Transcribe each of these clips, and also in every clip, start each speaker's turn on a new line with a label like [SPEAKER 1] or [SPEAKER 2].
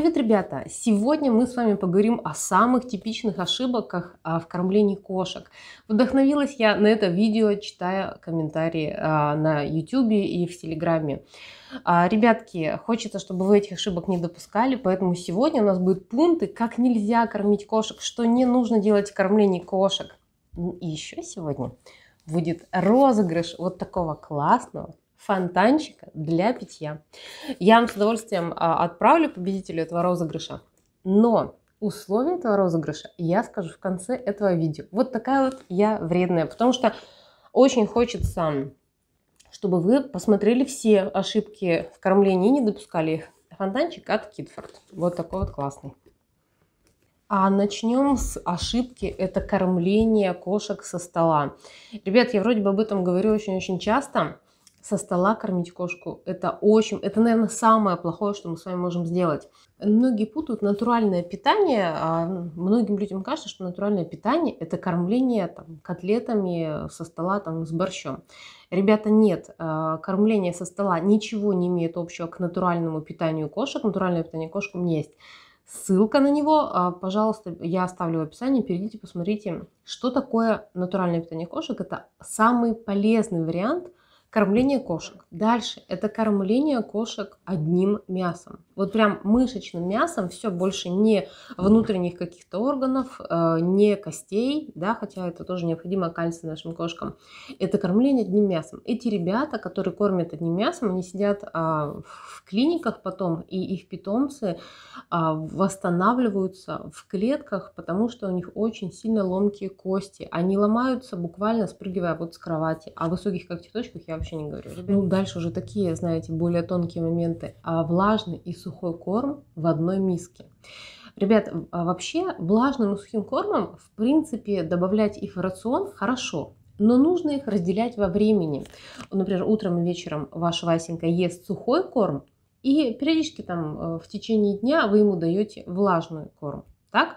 [SPEAKER 1] Привет, ребята! Сегодня мы с вами поговорим о самых типичных ошибках а, в кормлении кошек. Вдохновилась я на это видео, читая комментарии а, на YouTube и в Телеграме. А, ребятки, хочется, чтобы вы этих ошибок не допускали, поэтому сегодня у нас будут пункты, как нельзя кормить кошек, что не нужно делать в кормлении кошек. Ну и еще сегодня будет розыгрыш вот такого классного фонтанчика для питья. Я вам с удовольствием а, отправлю победителю этого розыгрыша. Но условия этого розыгрыша я скажу в конце этого видео. Вот такая вот я вредная, потому что очень хочется, чтобы вы посмотрели все ошибки в кормлении и не допускали их. Фонтанчик от Китфорд. Вот такой вот классный. А начнем с ошибки. Это кормление кошек со стола. Ребят, я вроде бы об этом говорю очень-очень часто со стола кормить кошку. Это очень, это, наверное, самое плохое, что мы с вами можем сделать. Многие путают натуральное питание. А ну, многим людям кажется, что натуральное питание – это кормление там, котлетами со стола там, с борщом. Ребята, нет, а, кормление со стола ничего не имеет общего к натуральному питанию кошек. Натуральное питание кошек у меня есть. Ссылка на него, а, пожалуйста, я оставлю в описании, перейдите, посмотрите, что такое натуральное питание кошек. Это самый полезный вариант – Кормление кошек. Дальше это кормление кошек одним мясом. Вот прям мышечным мясом, все больше не внутренних каких-то органов, э, не костей, да, хотя это тоже необходимо кальций нашим кошкам. Это кормление одним мясом. Эти ребята, которые кормят одним мясом, они сидят а, в клиниках потом, и их питомцы а, восстанавливаются в клетках, потому что у них очень сильно ломкие кости. Они ломаются буквально спрыгивая вот с кровати. О а высоких когтеточках я вообще не говорю. Ну, дальше уже такие, знаете, более тонкие моменты. А влажный и сухой корм в одной миске. Ребят, а вообще влажным и сухим кормом, в принципе, добавлять их в рацион хорошо но нужно их разделять во времени. Например, утром и вечером ваш Васенька ест сухой корм, и периодически там э, в течение дня вы ему даете влажный корм, так?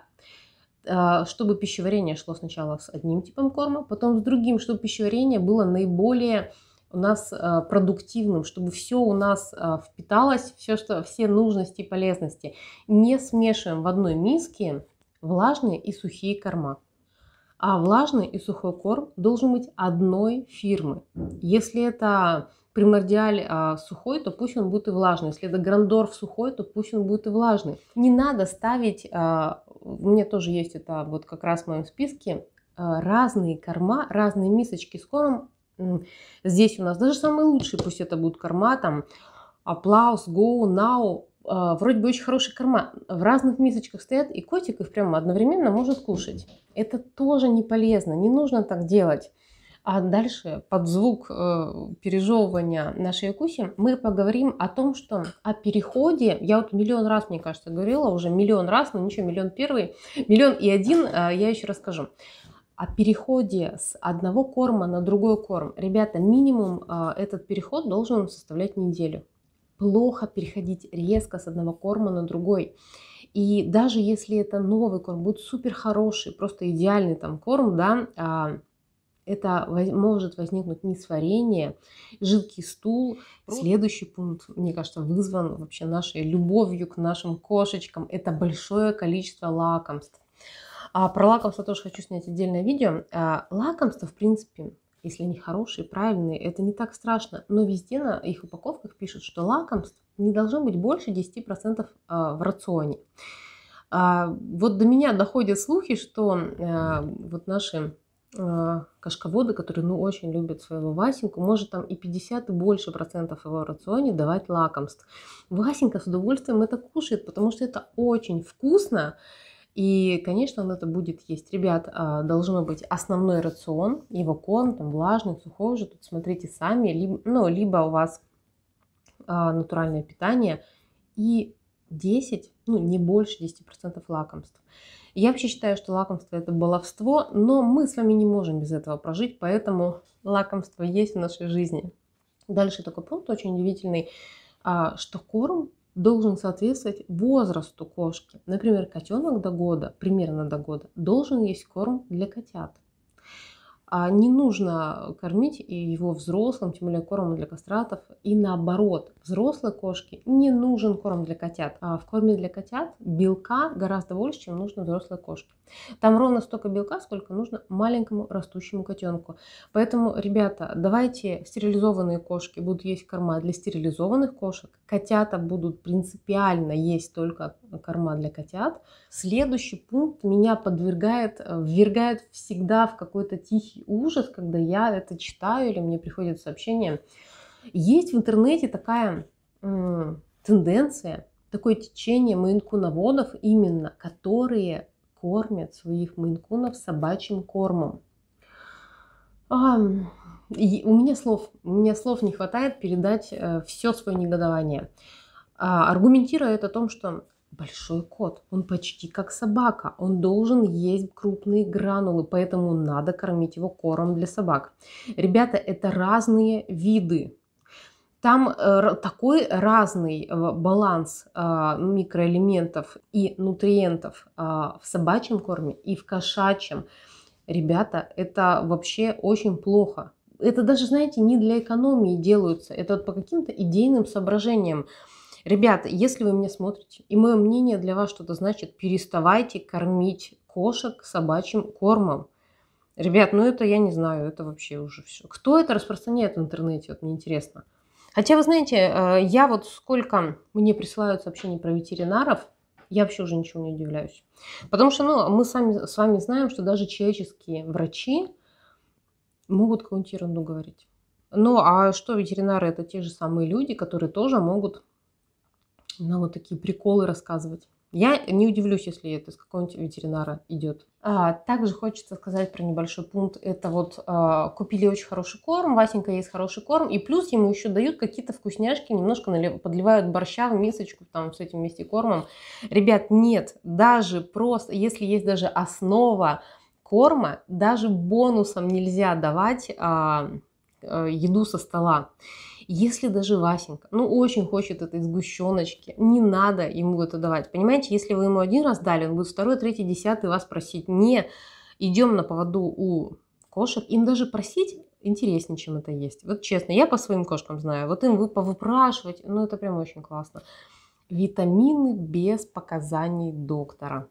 [SPEAKER 1] А, чтобы пищеварение шло сначала с одним типом корма, потом с другим, чтобы пищеварение было наиболее у нас а, продуктивным, чтобы все у нас а, впиталось, все, что, все нужности и полезности. Не смешиваем в одной миске влажные и сухие корма. А влажный и сухой корм должен быть одной фирмы. Если это примордиаль а, сухой, то пусть он будет и влажный. Если это грандорф сухой, то пусть он будет и влажный. Не надо ставить, а, у меня тоже есть это вот как раз в моем списке, а, разные корма, разные мисочки с кормом Здесь у нас даже самые лучшие, пусть это будут корма, там, аплаус, гоу, нау, а, вроде бы очень хорошие корма. В разных мисочках стоят, и котик их прямо одновременно может кушать. Это тоже не полезно, не нужно так делать. А дальше под звук э, пережевывания нашей куси мы поговорим о том, что о переходе, я вот миллион раз, мне кажется, говорила, уже миллион раз, но ничего, миллион первый, миллион и один э, я еще расскажу о переходе с одного корма на другой корм. Ребята, минимум а, этот переход должен составлять неделю. Плохо переходить резко с одного корма на другой. И даже если это новый корм, будет супер хороший, просто идеальный там корм, да, а, это воз- может возникнуть несварение, жидкий стул. Следующий пункт, мне кажется, вызван вообще нашей любовью к нашим кошечкам. Это большое количество лакомств. А про лакомство тоже хочу снять отдельное видео. А, лакомство, в принципе, если они хорошие, правильные, это не так страшно. Но везде на их упаковках пишут, что лакомств не должно быть больше 10% а, в рационе. А, вот до меня доходят слухи, что а, вот наши кашководы, которые ну очень любят своего Васеньку, может там и 50 и больше процентов его рационе давать лакомств. Васенька с удовольствием это кушает, потому что это очень вкусно, и, конечно, он это будет есть. Ребят, а, должно быть основной рацион, его корм, там, влажный, сухой уже, тут смотрите сами, либо, ну, либо у вас а, натуральное питание и 10, ну, не больше 10% лакомств. Я вообще считаю, что лакомство это баловство, но мы с вами не можем без этого прожить, поэтому лакомство есть в нашей жизни. Дальше такой пункт очень удивительный, а, что корм должен соответствовать возрасту кошки. Например, котенок до года, примерно до года, должен есть корм для котят. А, не нужно кормить его взрослым, тем более кормом для кастратов. И наоборот, взрослой кошке не нужен корм для котят. А в корме для котят белка гораздо больше, чем нужно взрослой кошке. Там ровно столько белка, сколько нужно маленькому растущему котенку. Поэтому, ребята, давайте стерилизованные кошки будут есть корма для стерилизованных кошек. Котята будут принципиально есть только корма для котят. Следующий пункт меня подвергает, ввергает всегда в какой-то тихий ужас, когда я это читаю или мне приходит сообщение. Есть в интернете такая м, тенденция, такое течение мейнкуноводов именно, которые кормят своих мейнкунов собачьим кормом. А, у меня слов, у меня слов не хватает передать э, все свое негодование. А, аргументируя это о том, что большой кот. Он почти как собака. Он должен есть крупные гранулы, поэтому надо кормить его корм для собак. Ребята, это разные виды. Там э, такой разный э, баланс э, микроэлементов и нутриентов э, в собачьем корме и в кошачьем. Ребята, это вообще очень плохо. Это даже, знаете, не для экономии делаются. Это вот по каким-то идейным соображениям. Ребята, если вы меня смотрите, и мое мнение для вас что-то значит, переставайте кормить кошек собачьим кормом. Ребят, ну это я не знаю, это вообще уже все. Кто это распространяет в интернете, вот мне интересно. Хотя, вы знаете, э, я вот сколько мне присылают сообщений про ветеринаров, я вообще уже ничего не удивляюсь. Потому что ну, мы сами, с вами знаем, что даже человеческие врачи могут какую-нибудь ерунду говорить. Ну а что ветеринары это те же самые люди, которые тоже могут на вот такие приколы рассказывать. Я не удивлюсь, если это с какого-нибудь ветеринара идет. А, также хочется сказать про небольшой пункт. Это вот а, купили очень хороший корм, Васенька есть хороший корм, и плюс ему еще дают какие-то вкусняшки, немножко налив, подливают борща в мисочку там с этим вместе кормом. Ребят, нет, даже просто, если есть даже основа корма, даже бонусом нельзя давать а, а, еду со стола. Если даже Васенька, ну, очень хочет этой сгущеночки, не надо ему это давать. Понимаете, если вы ему один раз дали, он будет второй, третий, десятый вас просить. Не идем на поводу у кошек. Им даже просить интереснее, чем это есть. Вот честно, я по своим кошкам знаю. Вот им вы повыпрашивать, ну, это прям очень классно. Витамины без показаний доктора.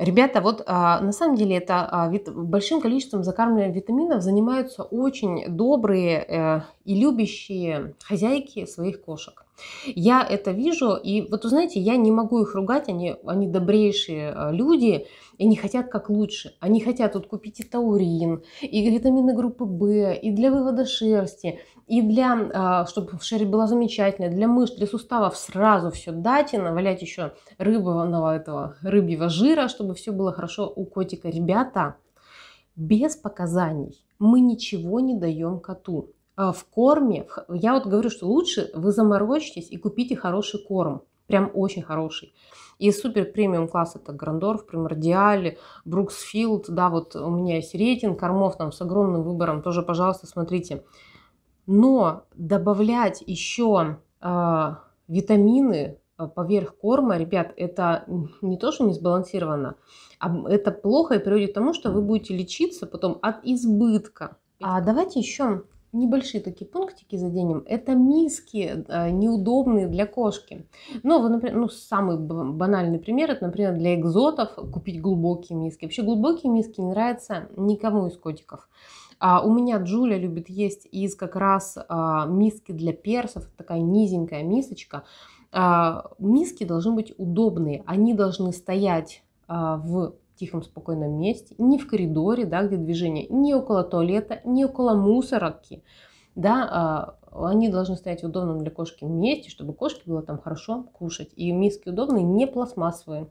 [SPEAKER 1] Ребята, вот а, на самом деле это а, вит... большим количеством закармливания витаминов занимаются очень добрые э, и любящие хозяйки своих кошек. Я это вижу, и вот, знаете, я не могу их ругать, они, они добрейшие э, люди, и не хотят как лучше. Они хотят вот купить и таурин, и витамины группы В, и для вывода шерсти, и для, э, чтобы шерсть была замечательная, для мышц, для суставов сразу все дать и навалять еще рыбного этого рыбьего жира, чтобы все было хорошо у котика. Ребята, без показаний мы ничего не даем коту. Э, в корме, я вот говорю, что лучше вы заморочитесь и купите хороший корм, прям очень хороший. И супер премиум класс это Грандорф, Примордиаль, Бруксфилд, да, вот у меня есть рейтинг кормов там с огромным выбором, тоже, пожалуйста, смотрите. Но добавлять еще э, витамины э, поверх корма, ребят, это не то, что не сбалансировано, а это плохо и приводит к тому, что вы будете лечиться потом от избытка. А давайте еще небольшие такие пунктики заденем, это миски э, неудобные для кошки. Ну, вот, например, ну, самый банальный пример, это, например, для экзотов купить глубокие миски. Вообще глубокие миски не нравятся никому из котиков. А у меня Джуля любит есть из как раз а, миски для персов, такая низенькая мисочка. А, миски должны быть удобные, они должны стоять а, в тихом, спокойном месте, не в коридоре, да, где движение, не около туалета, не около мусорки, да, а, они должны стоять в удобном для кошки месте, чтобы кошке было там хорошо кушать. И миски удобные, не пластмассовые.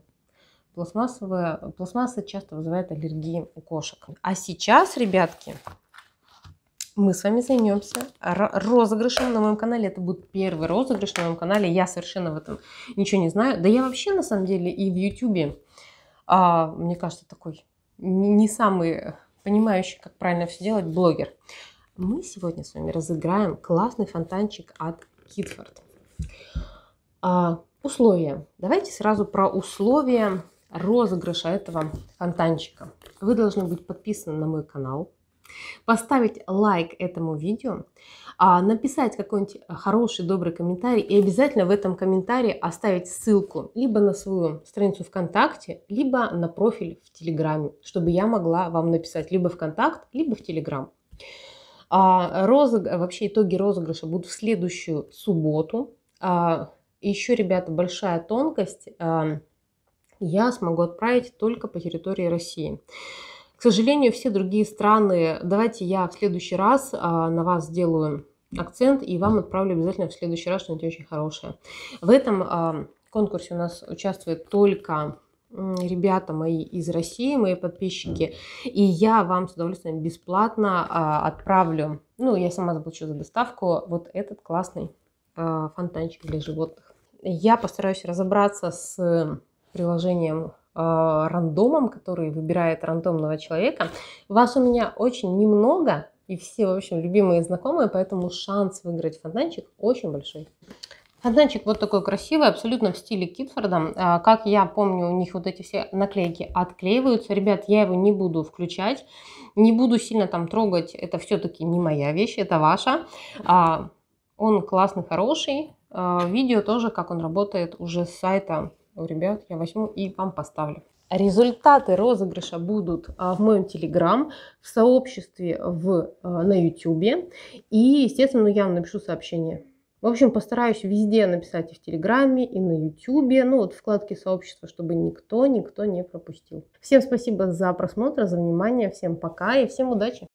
[SPEAKER 1] Пластмассовая, пластмасса часто вызывает аллергии у кошек. А сейчас, ребятки, мы с вами займемся розыгрышем на моем канале. Это будет первый розыгрыш на моем канале. Я совершенно в этом ничего не знаю. Да я вообще, на самом деле, и в YouTube а, мне кажется, такой не самый понимающий, как правильно все делать, блогер. Мы сегодня с вами разыграем классный фонтанчик от Китфорд. А, условия. Давайте сразу про условия розыгрыша этого фонтанчика. Вы должны быть подписаны на мой канал, поставить лайк этому видео, а, написать какой-нибудь хороший, добрый комментарий и обязательно в этом комментарии оставить ссылку либо на свою страницу ВКонтакте, либо на профиль в Телеграме, чтобы я могла вам написать либо ВКонтакт, либо в Телеграм. А, Розыг... Вообще итоги розыгрыша будут в следующую субботу. А, еще, ребята, большая тонкость. Я смогу отправить только по территории России. К сожалению, все другие страны, давайте я в следующий раз а, на вас сделаю акцент и вам отправлю обязательно в следующий раз что-нибудь очень хорошее. В этом а, конкурсе у нас участвует только ребята мои из России, мои подписчики, и я вам с удовольствием бесплатно а, отправлю, ну, я сама заплачу за доставку, вот этот классный а, фонтанчик для животных. Я постараюсь разобраться с приложением а, рандомом, который выбирает рандомного человека. Вас у меня очень немного, и все, в общем, любимые и знакомые, поэтому шанс выиграть фонтанчик очень большой. Фонтанчик вот такой красивый, абсолютно в стиле Китфорда. А, как я помню, у них вот эти все наклейки отклеиваются. Ребят, я его не буду включать, не буду сильно там трогать. Это все-таки не моя вещь, это ваша. А, он классный, хороший. Видео тоже, как он работает уже с сайта у ребят, я возьму и вам поставлю. Результаты розыгрыша будут а, в моем телеграм, в сообществе в, а, на ютюбе. И, естественно, я вам напишу сообщение. В общем, постараюсь везде написать и в Телеграме, и на Ютубе, ну вот вкладки сообщества, чтобы никто, никто не пропустил. Всем спасибо за просмотр, за внимание, всем пока и всем удачи!